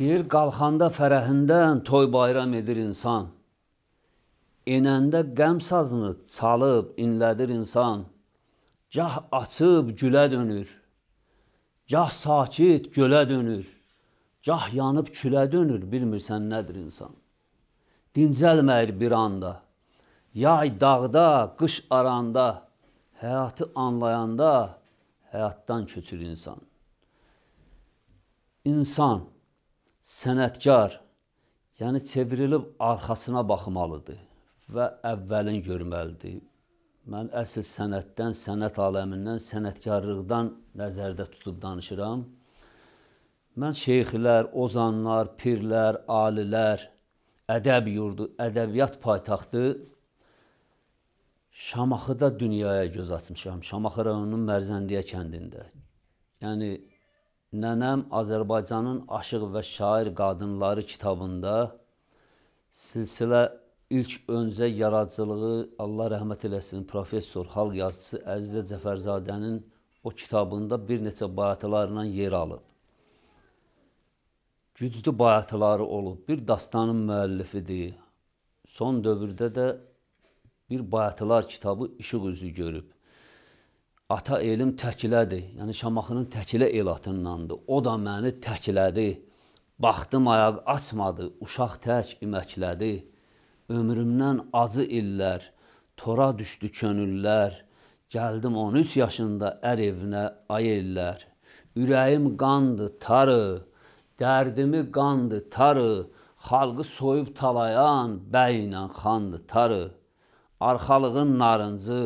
Deyir, qalxanda fərəhindən toy bayram edir insan. Enəndə qəm sazını çalıb, inlədir insan. Cah açıb gülə dönür, cah sakit gölə dönür, cah yanıb külə dönür, bilmirsən nədir insan. Dincəlməyir bir anda, yay dağda, qış aranda, həyatı anlayanda həyatdan köçür insan. İnsan, sənətkar, yəni çevrilib arxasına baxmalıdır və əvvəlin görməlidir. Mən əsl sənətdən, sənət aləmindən, sənətkarlıqdan nəzərdə tutub danışıram. Mən şeyxlər, ozanlar, pirlər, alilər, ədəb yurdu, ədəbiyyat paytaxtı Şamaxıda dünyaya göz açmışam. Şamaxı rayonunun Mərzəndiyə kəndində. Yəni Nənəm Azərbaycanın aşıq və şair qadınları kitabında silsilə ilk öncə yaradıcılığı Allah rəhmət eləsin professor xalq yazıçısı Əzizə Cəfərzadənin o kitabında bir neçə bayatılarla yer alıb. Güclü bayatıları olub, bir dastanın müəllifidir. Son dövrdə də bir bayatılar kitabı işıq üzü görüb ata elm təkilədir. Yəni Şamaxının təkilə elatındandır. O da məni təklədi. Baxdım ayaq açmadı, uşaq tək iməklədi. Ömrümdən acı illər, tora düşdü könüllər. Gəldim 13 yaşında ər evinə ay ellər. Ürəyim qandı tarı, dərdimi qandı tarı. Xalqı soyub talayan bəylə xandı tarı. Arxalığın narıncı,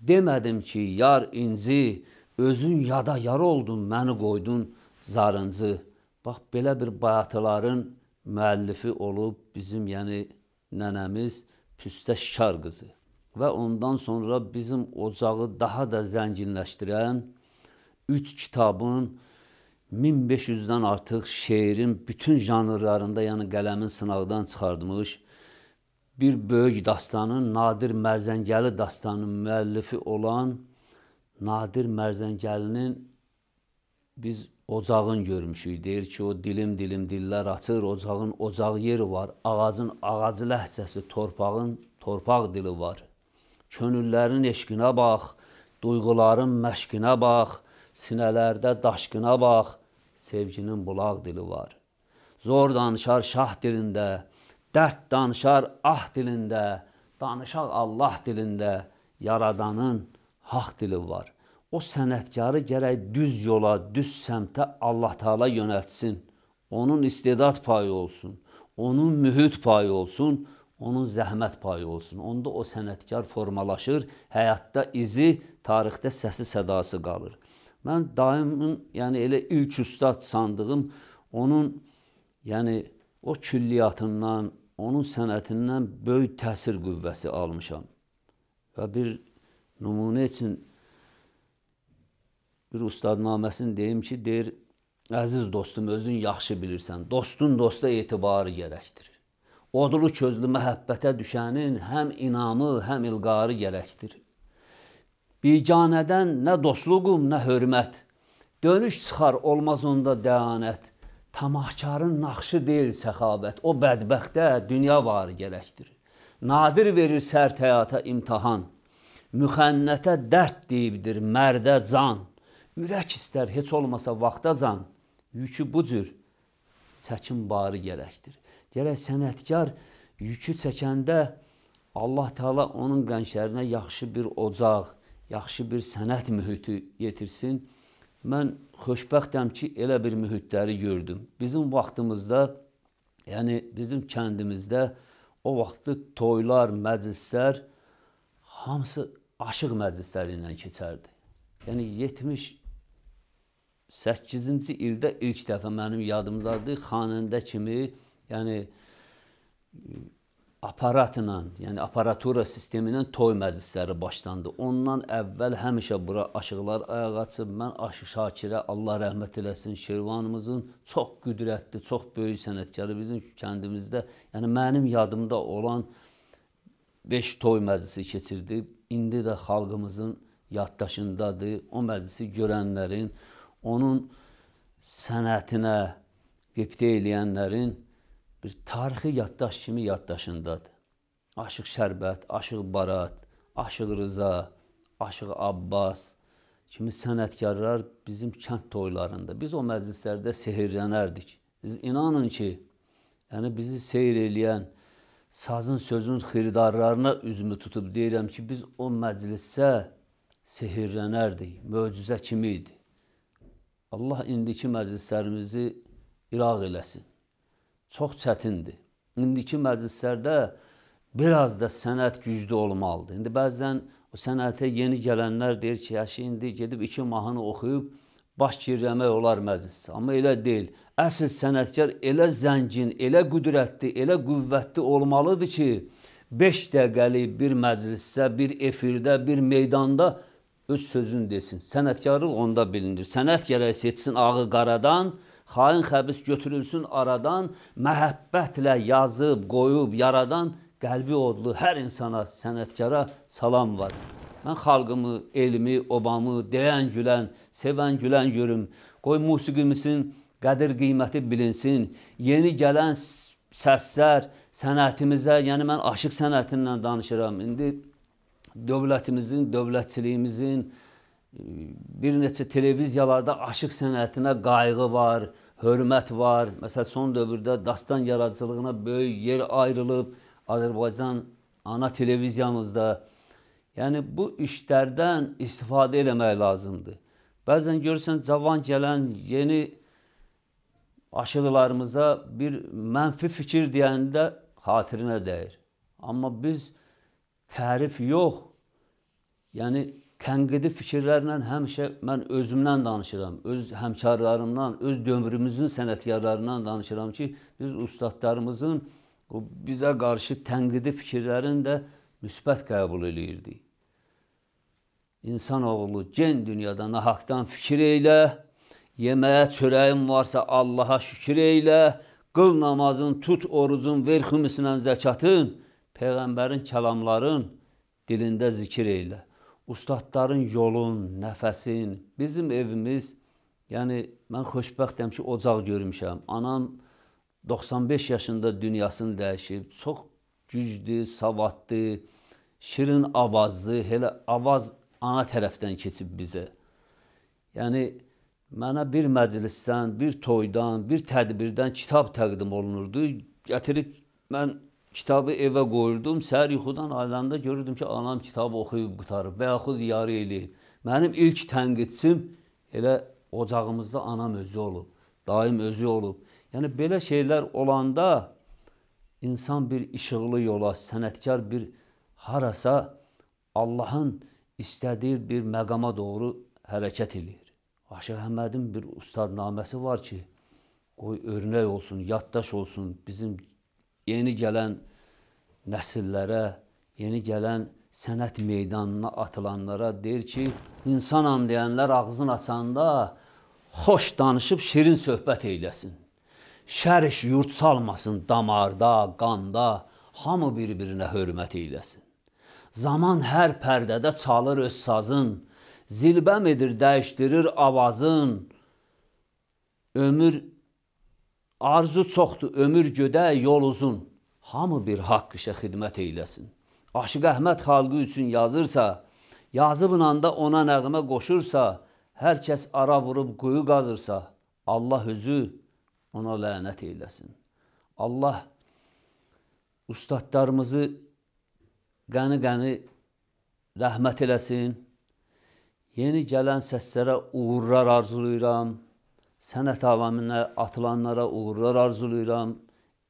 Demədim ki, yar inci, özün yada yar oldun, məni qoydun zarıncı. Bax, belə bir bayatıların müəllifi olub bizim, yəni nənəmiz Püstə Şikar qızı. Və ondan sonra bizim ocağı daha da zənginləşdirən 3 kitabın 1500-dən artıq şeirin bütün janrlarında, yəni qələmin sınaqdan çıxardmış bir böyük dastanın, Nadir Mərzəngəli dastanının müəllifi olan Nadir Mərzəngəlinin biz ocağın görmüşük. Deyir ki, o dilim dilim dillər açır, ocağın ocaq yeri var, ağacın ağacı ləhcəsi, torpağın torpaq dili var. Könüllərin eşqinə bax, duyğuların məşqinə bax, sinələrdə daşqına bax, sevginin bulaq dili var. Zor danışar şah dilində, dərd danışar ah dilində, danışaq Allah dilində yaradanın haqq dili var. O sənətkarı gərək düz yola, düz səmtə Allah Taala yönəltsin. Onun istedad payı olsun, onun mühit payı olsun, onun zəhmət payı olsun. Onda o sənətkar formalaşır, həyatda izi, tarixdə səsi, sədası qalır. Mən daimin, yəni elə ilk ustad sandığım onun yəni o külliyatından, onun sənətindən böyük təsir qüvvəsi almışam. Və bir nümunə üçün bir ustadnaməsini deyim ki, deyir, əziz dostum, özün yaxşı bilirsən, dostun dosta etibarı gərəkdirir. Odlu közlü məhəbbətə düşənin həm inamı, həm ilqarı gərəkdirir. Biganədən nə dostluqum, nə hörmət. Dönüş çıxar, olmaz onda dəyanət tamahkarın naxşı deyil səxavət. O bədbəxtə dünya var gələkdir. Nadir verir sərt həyata imtahan. Müxənnətə dərd deyibdir mərdə can. Ürək istər heç olmasa vaxta can. Yükü bu cür çəkim barı gərəkdir. Gərək sənətkar yükü çəkəndə Allah Teala onun qənşərinə yaxşı bir ocaq, yaxşı bir sənət mühiti yetirsin. Mən xoşbəxtəm ki, elə bir mühitləri gördüm. Bizim vaxtımızda, yəni bizim kəndimizdə o vaxtı toylar, məclislər hamısı aşıq məclisləri ilə keçərdi. Yəni 78-ci ildə ilk dəfə mənim yadımdadır, xanəndə kimi, yəni aparatla, yəni aparatura sistemi ilə toy məclisləri başlandı. Ondan əvvəl həmişə bura aşıqlar ayağa çıxıb, mən Aşıq Şakirə Allah rəhmət eləsin, Şirvanımızın çox qüdrətli, çox böyük sənətkarı bizim kəndimizdə, yəni mənim yadımda olan 5 toy məclisi keçirdi. İndi də xalqımızın yaddaşındadır. O məclisi görənlərin, onun sənətinə qibtə eləyənlərin bir tarixi yaddaş kimi yaddaşındadır. Aşıq Şərbət, Aşıq Barat, Aşıq Rıza, Aşıq Abbas kimi sənətkarlar bizim kənd toylarında, biz o məclislərdə sehrlənərdik. Siz inanın ki, yəni bizi seyr eləyən sazın sözün xiridarlarına üzümü tutub deyirəm ki, biz o məclisə sehrlənərdik, möcüzə kimi idi. Allah indiki məclislərimizi iraq eləsin çox çətindir. İndiki məclislərdə biraz da sənət güclü olmalıdır. İndi bəzən o sənətə yeni gələnlər deyir ki, yaşı indi gedib 2 mahnı oxuyub baş girəmək olar məclisə. Amma elə deyil. Əsl sənətkar elə zəngin, elə qüdrətli, elə qüvvətli olmalıdır ki, 5 dəqiqəlik bir məclisdə, bir efirdə, bir meydanda öz sözünü desin. Sənətkarlıq onda bilinir. Sənət gərək seçsin ağı qaradan, xain xəbis götürülsün aradan, məhəbbətlə yazıb, qoyub, yaradan qəlbi odlu hər insana, sənətkara salam var. Mən xalqımı, elmi, obamı, deyən gülən, sevən gülən görüm. Qoy musiqimizin qədir qiyməti bilinsin. Yeni gələn səslər sənətimizə, yəni mən aşıq sənətindən danışıram. İndi dövlətimizin, dövlətçiliyimizin, bir neçə televiziyalarda aşıq sənətinə qayğı var, hörmət var. Məsəl son dövrdə dastan yaradıcılığına böyük yer ayrılıb Azərbaycan ana televiziyamızda. Yəni bu işlərdən istifadə eləmək lazımdır. Bəzən görürsən cavan gələn yeni aşıqlarımıza bir mənfi fikir deyəndə xatirinə dəyir. Amma biz tərif yox, yəni tənqidi fikirlərlə həmişə mən özümdən danışıram, öz həmkarlarımdan, öz dövrümüzün sənətkarlarından danışıram ki, biz ustadlarımızın o bizə qarşı tənqidi fikirlərini də müsbət qəbul eləyirdik. İnsan oğlu gen dünyada nahaqdan fikir eylə, yeməyə çörəyin varsa Allaha şükür eylə, qıl namazın, tut orucun, ver xümusunən zəkatın, Peyğəmbərin kəlamların dilində zikir eylə ustadların yolun, nəfəsin, bizim evimiz, yəni mən xoşbəxtəm ki, ocaq görmüşəm. Anam 95 yaşında dünyasını dəyişib, çox güclü, savadlı, şirin avazlı, elə avaz ana tərəfdən keçib bizə. Yəni mənə bir məclisdən, bir toydan, bir tədbirdən kitab təqdim olunurdu. Gətirib mən kitabı evə qoyurdum, səhər yuxudan ayılanda görürdüm ki, anam kitabı oxuyub qutarıb və yaxud yarı eləyib. Mənim ilk tənqidçim elə ocağımızda anam özü olub, daim özü olub. Yəni belə şeylər olanda insan bir işıqlı yola, sənətkar bir harasa Allahın istədiyi bir məqama doğru hərəkət eləyir. Aşıq Əhmədin bir ustadnaməsi var ki, qoy örnək olsun, yaddaş olsun bizim yeni gələn nəsillərə, yeni gələn sənət meydanına atılanlara deyir ki, insanam deyənlər ağzını açanda xoş danışıb şirin söhbət eyləsin. Şəriş yurt salmasın damarda, qanda, hamı bir-birinə hörmət eyləsin. Zaman hər pərdədə çalır öz sazın, zilbəm edir, dəyişdirir avazın. Ömür Arzu çoxdur, ömür gödə, yol uzun. Hamı bir haqq işə xidmət eyləsin. Aşıq Əhməd xalqı üçün yazırsa, yazıb anda ona nəğmə qoşursa, hər kəs ara vurub quyu qazırsa, Allah özü ona lənət eyləsin. Allah ustadlarımızı qəni-qəni rəhmət eləsin. Yeni gələn səslərə uğurlar arzulayıram sənət aləminə atılanlara uğurlar arzulayıram.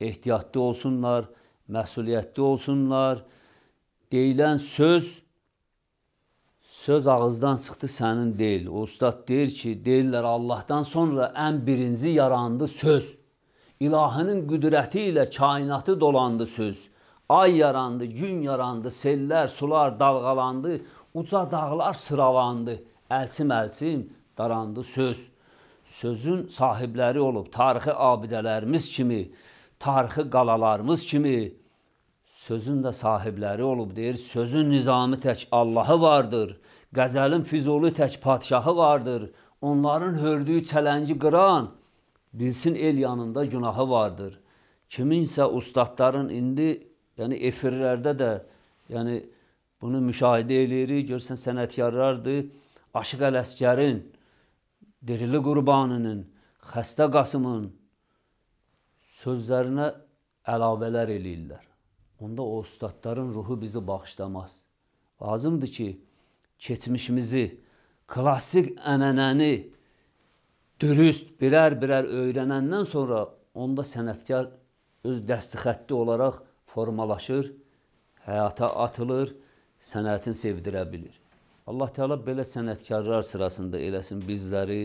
Ehtiyatlı olsunlar, məsuliyyətli olsunlar. Deyilən söz söz ağızdan çıxdı sənin deyil. O ustad deyir ki, deyirlər Allahdan sonra ən birinci yarandı söz. İlahının qüdrəti ilə kainatı dolandı söz. Ay yarandı, gün yarandı, sellər, sular dalğalandı, uca dağlar sıralandı. Əlçim-əlçim darandı söz sözün sahibləri olub, tarixi abidələrimiz kimi, tarixi qalalarımız kimi sözün də sahibləri olub deyir. Sözün nizamı tək Allahı vardır. Qəzəlin fizulu tək padşahı vardır. Onların hördüyü çələngi qıran bilsin el yanında günahı vardır. Kiminsə ustadların indi yəni efirlərdə də yəni bunu müşahidə eləyirik. Görsən sənətkarlardır. Aşıq Ələsgərin dirili qurbanının, xəstə Qasımın sözlərinə əlavələr eləyirlər. Onda o ustadların ruhu bizi bağışlamaz. Lazımdır ki, keçmişimizi, klassik ənənəni dürüst birər-birər öyrənəndən sonra onda sənətkar öz dəsti xətti olaraq formalaşır, həyata atılır, sənətin sevdirə bilir. Allah Teala belə sənətkarlar sırasında eləsin bizləri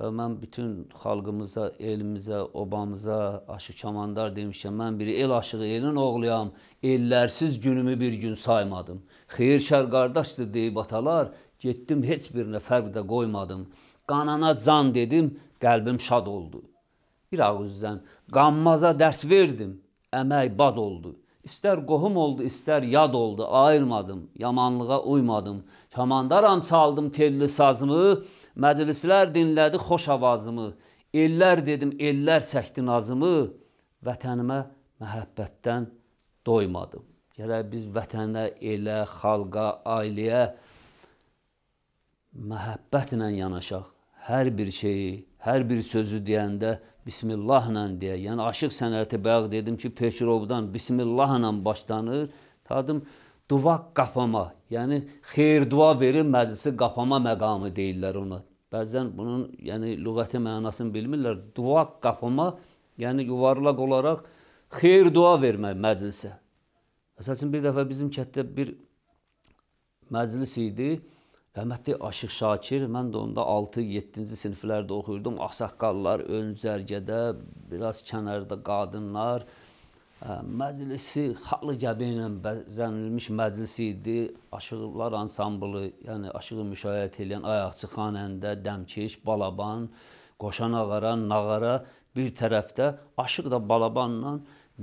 və mən bütün xalqımıza, elmizə, obamıza, aşı kamandar demişəm, mən bir el aşığı, elin oğluyam, ellərsiz günümü bir gün saymadım. Xeyir şər qardaşdır deyib atalar, getdim heç birinə fərq də qoymadım. Qanana can dedim, qəlbim şad oldu. Bir ağızdan qanmaza dərs verdim, əmək bad oldu.'' İstər qohum oldu, istər yad oldu, ayırmadım, yamanlığa uymadım. Kamandaram çaldım telli sazımı, məclislər dinlədi xoş avazımı. Ellər dedim, ellər çəkdi nazımı, vətənimə məhəbbətdən doymadım. Gərək biz vətənə, elə, xalqa, ailəyə məhəbbətlə yanaşaq hər bir şeyi, hər bir sözü deyəndə Bismillahla deyə. Yəni aşıq sənəti bayaq dedim ki, Peçrovdan Bismillahla başlanır. Tadım duvaq qapama, yəni xeyir dua verir məclisi qapama məqamı deyirlər ona. Bəzən bunun yəni lüğəti mənasını bilmirlər. Duvaq qapama, yəni yuvarlaq olaraq xeyir dua vermək məclisə. Məsələn bir dəfə bizim kətdə bir məclis idi. Rəhmətli Aşıq Şakir, mən də onda 6-7-ci siniflərdə oxuyurdum. Ağsaqqallar ön zərgədə, biraz kənarda qadınlar məclisi xalqlı gəbi ilə bəzənilmiş məclis idi. Aşıqlar ansamblı, yəni aşığı müşayiət edən ayaqçı xanəndə, dəmkeş, balaban, qoşan ağara, nağara bir tərəfdə, aşıq da balabanla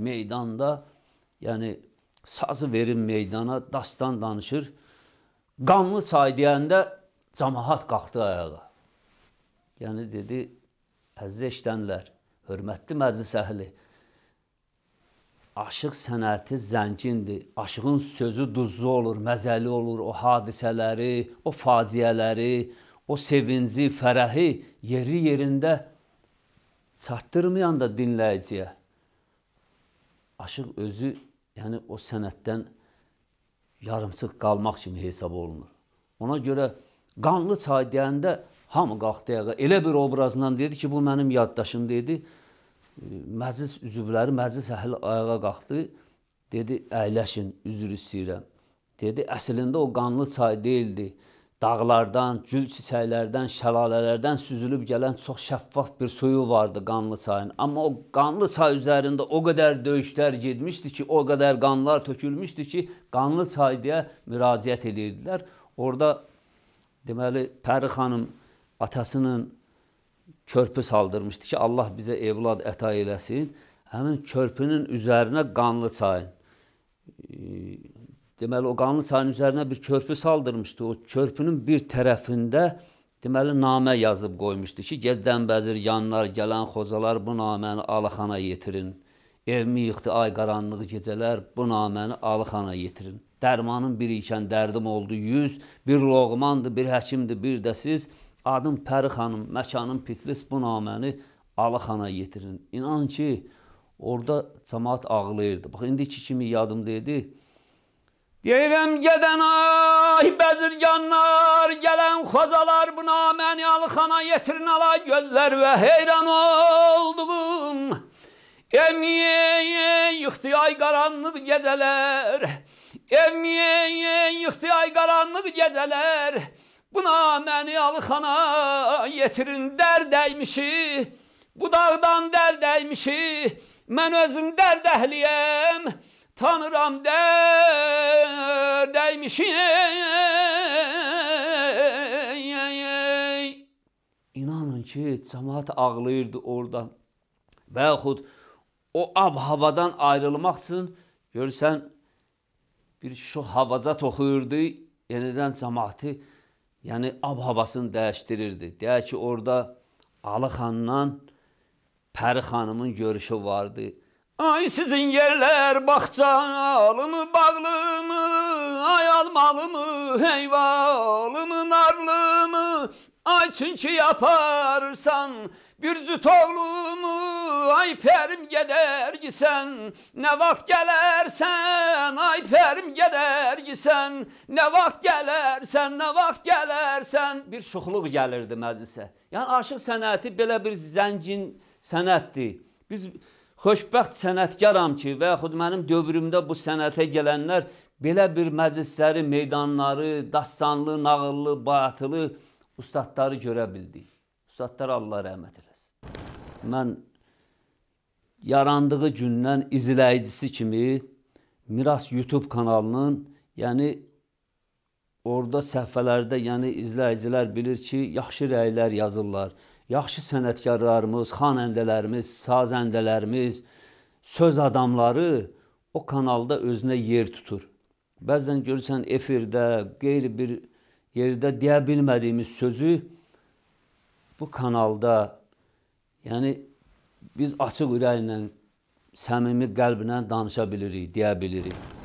meydanda, yəni sazı verin meydana, dastan danışır. Qanlı çay deyəndə cəmaət qalxdı ayağa. Yəni dedi, əziz eşidənlər, hörmətli məclis əhli, aşıq sənəti zəngindir. Aşığın sözü duzlu olur, məzəli olur. O hadisələri, o faciələri, o sevinci, fərəhi yeri yerində çatdırmayan da dinləyiciyə aşıq özü, yəni o sənətdən yarımçıq qalmaq kimi hesab olunur. Ona görə qanlı çay deyəndə hamı qalxdı ayağa. Elə bir obrazdan dedi ki, bu mənim yaddaşımda idi. E, məclis üzvləri, məclis əhli ayağa qalxdı. Dedi, əyləşin, üzr istəyirəm. Dedi, əslində o qanlı çay deyildi dağlardan, gül çiçəklərdən, şəlalələrdən süzülüb gələn çox şəffaf bir suyu vardı Qanlı çayın. Amma o Qanlı çay üzərində o qədər döyüşlər getmişdi ki, o qədər qanlar tökülmüşdü ki, Qanlı çay deyə müraciət edirdilər. Orda deməli Pəri xanım atasının körpü saldırmışdı ki, Allah bizə evlad əta eləsin. Həmin körpünün üzərinə Qanlı çayın e, deməli o qanlı çayın üzərinə bir körpü saldırmışdı. O körpünün bir tərəfində deməli namə yazıb qoymuşdu ki, gec dənbəzir yanlar gələn xocalar bu naməni alıxana yetirin. Evimi yıxdı ay qaranlıq gecələr, bu naməni alıxana yetirin. Dərmanın biri ikən dərdim oldu 100, bir loğmandı, bir həkimdi, bir də siz. Adım Pəri xanım, məkanım Pitlis, bu naməni alıxana yetirin. İnan ki, orada cəmaət ağlayırdı. Bax indiki kimi yadımda idi. Deyirəm gedən ay bəzirganlar, gələn xocalar bu naməni alxana yetirin ala gözlər və heyran oldum. Emiye yıxdı ay qaranlıq gecələr, emiye yıxdı ay qaranlıq gecələr, buna məni alxana yetirin dər dəymişi, budaqdan dər dəymişi, mən özüm dər dəhliyəm.'' Tanıram der dəymişik. İnanın ki, cəmaat ağlayırdı orada. Və yaxud o ab havadan ayrılmaq üçün görsən bir şox havacat oxuyurdu, yenidən cəmaatı, yəni ab havasını dəyişdirirdi. Deyək ki, orada Alı xandan Pəri xanımın görüşü vardı. Ay sizin yerler bahçalı mı bağlı mı Ay almalı mı heyvalı mı narlı mı Ay çünkü yaparsan bir züt oğlumu Ay perim gedər gisən Nə vaxt gələrsən Ay perim gedər gisən Nə vaxt gələrsən Nə vaxt gələrsən Bir şuxluq gəlirdi məclisə Yəni aşıq sənəti belə bir zəngin sənətdir Biz Xoşbəxt sənətkaram ki, və yaxud mənim dövrümdə bu sənətə gələnlər belə bir məclisləri, meydanları, dastanlı, nağıllı, bayatılı ustadları görə bildik. Ustadlar Allah rəhmət eləsin. Mən yarandığı gündən izləyicisi kimi Miras YouTube kanalının, yəni orada səhifələrdə, yəni izləyicilər bilir ki, yaxşı rəylər yazırlar yaxşı sənətkarlarımız, xanəndələrimiz, sazəndələrimiz, söz adamları o kanalda özünə yer tutur. Bəzən görürsən efirdə, qeyri bir yerdə deyə bilmədiyimiz sözü bu kanalda, yəni biz açıq ürəklə, səmimi qəlblə danışa bilirik, deyə bilirik.